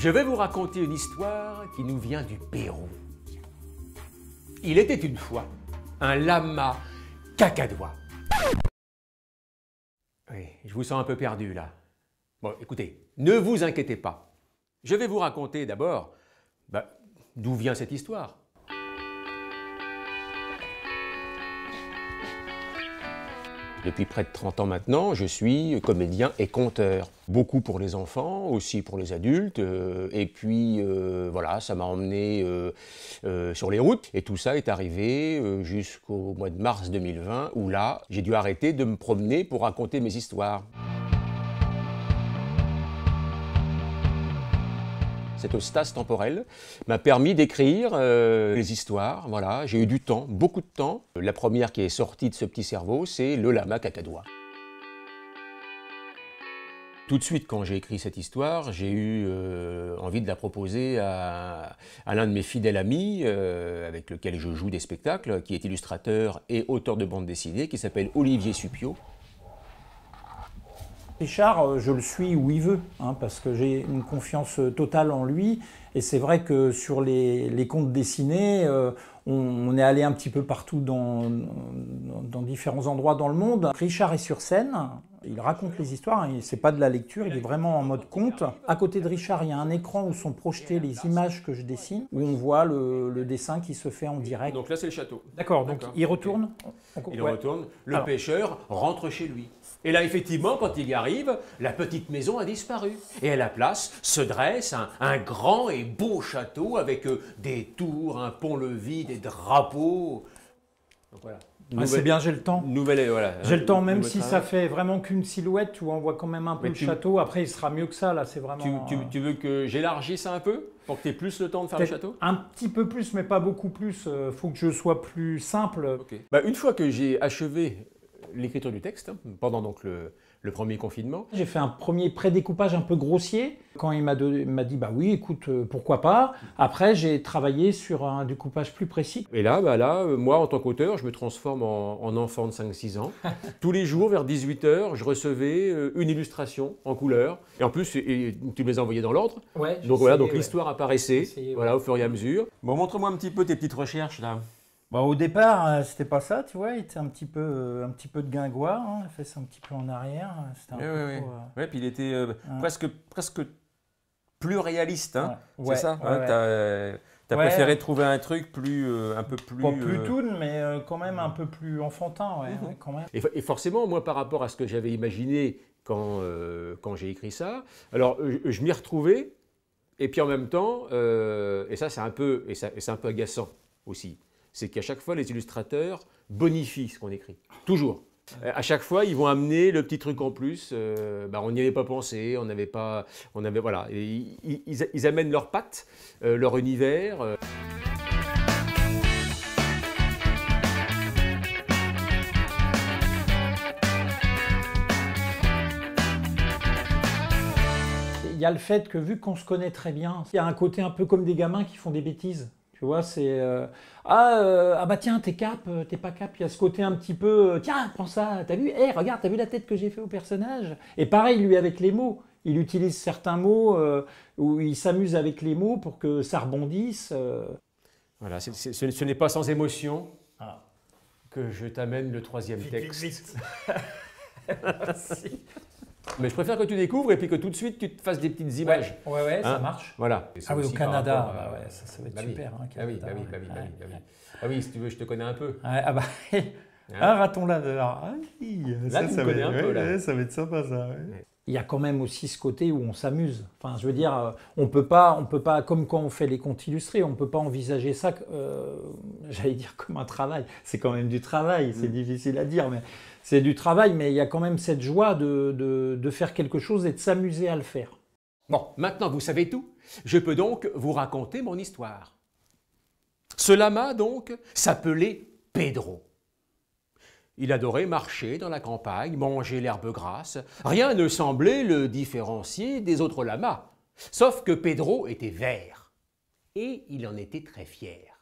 Je vais vous raconter une histoire qui nous vient du Pérou. Il était une fois un lama cacadois. Oui, je vous sens un peu perdu là. Bon, écoutez, ne vous inquiétez pas. Je vais vous raconter d'abord bah, d'où vient cette histoire. Depuis près de 30 ans maintenant, je suis comédien et conteur. Beaucoup pour les enfants, aussi pour les adultes. Euh, et puis euh, voilà, ça m'a emmené euh, sur les routes. Et tout ça est arrivé jusqu'au mois de mars 2020, où là, j'ai dû arrêter de me promener pour raconter mes histoires. cette ostase temporelle, m'a permis d'écrire des euh, les histoires. Voilà, j'ai eu du temps, beaucoup de temps. La première qui est sortie de ce petit cerveau, c'est le lama cacadois. Tout de suite, quand j'ai écrit cette histoire, j'ai eu euh, envie de la proposer à, l'un de mes fidèles amis, euh, avec lequel je joue des spectacles, qui est illustrateur et auteur de bande dessinée, qui s'appelle Olivier Supio, Richard, euh, je le suis où il veut, hein, parce que j'ai une confiance euh, totale en lui. Et c'est vrai que sur les, les contes dessinés, euh, on, est allé un petit peu partout dans différents endroits dans le monde. Richard est sur scène, il raconte les histoires, ce hein, c'est pas de la lecture, il est vraiment en mode conte. À côté de Richard, il y a un écran où sont projetées les images que je dessine, où on voit le, dessin qui se fait en direct. Donc là, c'est le château. D'accord, donc il retourne. Il retourne, le pêcheur rentre chez lui. Et là, effectivement, quand il y arrive, la petite maison a disparu. Et à la place se dresse un, un grand et beau château avec euh, des tours, un pont-levis, des drapeaux. Donc voilà. Ah, c'est bien, j'ai le temps. Nouvelle, euh, voilà, j'ai le temps, même si ça fait vraiment qu'une silhouette, où on voit quand même un peu le château. Après, il sera mieux que ça, là, c'est vraiment. Tu, euh, veux que j'élargisse un peu pour que tu aies plus le temps de faire le château Un petit peu plus, mais pas beaucoup plus. Il euh, faut que je sois plus simple. Bah, une fois que j'ai achevé l'écriture du texte, hein, pendant donc le, le premier confinement. J'ai fait un premier pré-découpage un peu grossier. Quand il m'a dit, bah oui, écoute, euh, pourquoi pas. Après, j'ai travaillé sur un découpage plus précis. Et là, bah là euh, moi, en tant qu'auteur, je me transforme en, enfant de 5-6 ans. Tous les jours, vers 18h, je recevais euh, une illustration en couleur. Et en plus, tu me les as envoyées dans l'ordre. donc voilà, donc l'histoire apparaissait, voilà, au fur et à mesure. Bon, montre-moi un petit peu tes petites recherches, là. Bah, au départ, euh, c'était pas ça, tu vois. Il était un petit peu, euh, un petit peu de guingoire, hein, faisait un petit peu en arrière. Euh, c'était oui, oui. puis il était presque, presque plus réaliste, hein. c'est ça. Hein, tu as, préféré trouver un truc plus, un peu plus. Pas plus euh... mais quand même un mm. peu plus enfantin, ouais, mm-hmm. quand même. Et, forcément, moi, par rapport à ce que j'avais imaginé quand, quand j'ai écrit ça, alors je, m'y retrouvais, et puis en même temps, et ça, c'est un peu, c'est un peu agaçant aussi c'est qu'à chaque fois, les illustrateurs bonifient ce qu'on écrit. Toujours. Euh, à chaque fois, ils vont amener le petit truc en plus. Euh, bah, on n'y avait pas pensé, on n'avait pas, on avait voilà. ils, amènent leurs pattes, euh, leur univers. Il y a le fait que vu qu'on se connaît très bien, il y a un côté un peu comme des gamins qui font des bêtises. Tu vois, c'est euh, ah, euh, ah, bah tiens, t'es cap, euh, t'es pas cap. Il y a ce côté un petit peu tiens, prends ça, t'as vu, hey, eh, regarde, t'as vu la tête que j'ai fait au personnage. Et pareil, lui, avec les mots. Il utilise certains mots ou il s'amuse avec les mots pour que ça rebondisse. Voilà, ce n'est pas sans émotion ah. que je t'amène le troisième texte. Mais je préfère que tu découvres et puis que tout de suite tu te fasses des petites images. Ouais, ouais, ça hein marche. Voilà. Ah oui, au Canada, euh, bah ça, va être bah super. Hein, ah, oui, bah oui, bah oui, bah, bah oui, Ah oui, si tu veux, je te connais un peu. ah bah. Hein un raton laveur. Ah là, ça, ça, un peu, là. ça va être sympa ça il y a quand même aussi ce côté où on s'amuse. Enfin, je veux dire, euh, on peut pas, on peut pas, comme quand on fait les comptes illustrés, on peut pas envisager ça, euh, j'allais dire comme un travail. C'est quand même du travail, c'est mm. difficile à dire, mais c'est du travail, mais il y a quand même cette joie de, de faire quelque chose et de s'amuser à le faire. Bon, maintenant vous savez tout. Je peux donc vous raconter mon histoire. Ce lama, donc, s'appelait Pedro. Il adorait marcher dans la campagne, manger l'herbe grasse. Rien ne semblait le différencier des autres lamas. Sauf que Pedro était vert. Et il en était très fier.